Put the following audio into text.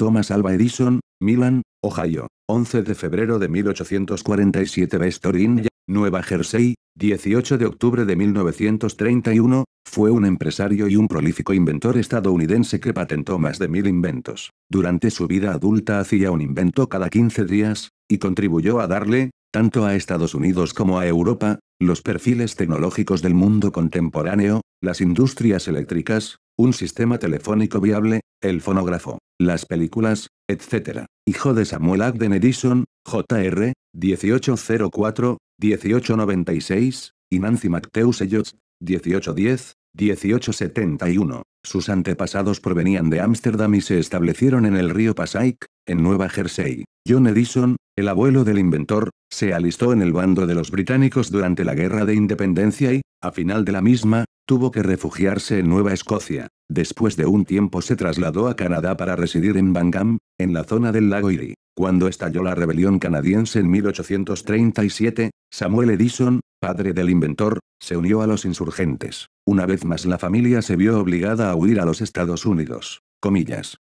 Thomas Alva Edison, Milan, Ohio, 11 de febrero de 1847 Bestorin, Nueva Jersey, 18 de octubre de 1931, fue un empresario y un prolífico inventor estadounidense que patentó más de mil inventos. Durante su vida adulta hacía un invento cada 15 días, y contribuyó a darle, tanto a Estados Unidos como a Europa, los perfiles tecnológicos del mundo contemporáneo, las industrias eléctricas, un sistema telefónico viable, el fonógrafo, las películas, etc. Hijo de Samuel Agden Edison, Jr., 1804-1896, y Nancy Matthews ellos 1810, 1871. Sus antepasados provenían de Ámsterdam y se establecieron en el río Passaic, en Nueva Jersey. John Edison, el abuelo del inventor, se alistó en el bando de los británicos durante la Guerra de Independencia y, a final de la misma, tuvo que refugiarse en Nueva Escocia. Después de un tiempo se trasladó a Canadá para residir en Bangam, en la zona del lago Erie. Cuando estalló la rebelión canadiense en 1837, Samuel Edison, padre del inventor, se unió a los insurgentes. Una vez más la familia se vio obligada a huir a los Estados Unidos. Comillas.